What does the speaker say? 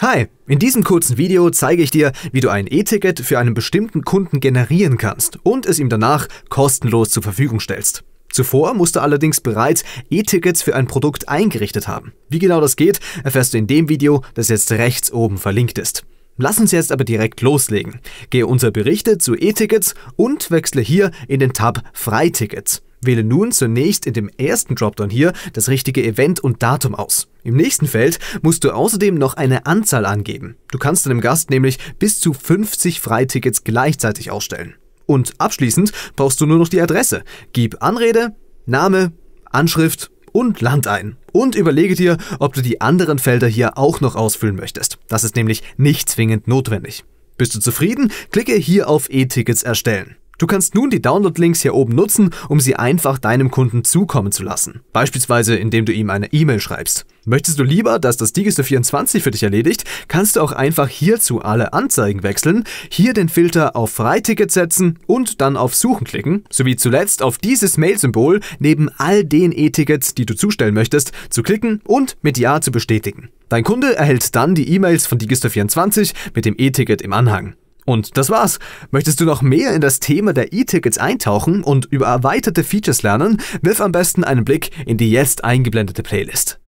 Hi, in diesem kurzen Video zeige ich dir, wie du ein E-Ticket für einen bestimmten Kunden generieren kannst und es ihm danach kostenlos zur Verfügung stellst. Zuvor musst du allerdings bereits E-Tickets für ein Produkt eingerichtet haben. Wie genau das geht, erfährst du in dem Video, das jetzt rechts oben verlinkt ist. Lass uns jetzt aber direkt loslegen. Gehe unter Berichte zu E-Tickets und wechsle hier in den Tab Freitickets. Wähle nun zunächst in dem ersten Dropdown hier das richtige Event und Datum aus. Im nächsten Feld musst du außerdem noch eine Anzahl angeben. Du kannst deinem Gast nämlich bis zu 50 Freitickets gleichzeitig ausstellen. Und abschließend brauchst du nur noch die Adresse. Gib Anrede, Name, Anschrift und Land ein. Und überlege dir, ob du die anderen Felder hier auch noch ausfüllen möchtest. Das ist nämlich nicht zwingend notwendig. Bist du zufrieden? Klicke hier auf E-Tickets erstellen. Du kannst nun die Download-Links hier oben nutzen, um sie einfach deinem Kunden zukommen zu lassen. Beispielsweise, indem du ihm eine E-Mail schreibst. Möchtest du lieber, dass das Digistore 24 für dich erledigt, kannst du auch einfach hierzu alle Anzeigen wechseln, hier den Filter auf Freiticket setzen und dann auf Suchen klicken, sowie zuletzt auf dieses Mail-Symbol neben all den E-Tickets, die du zustellen möchtest, zu klicken und mit Ja zu bestätigen. Dein Kunde erhält dann die E-Mails von Digistore 24 mit dem E-Ticket im Anhang. Und das war's. Möchtest du noch mehr in das Thema der E-Tickets eintauchen und über erweiterte Features lernen? Wirf am besten einen Blick in die jetzt eingeblendete Playlist.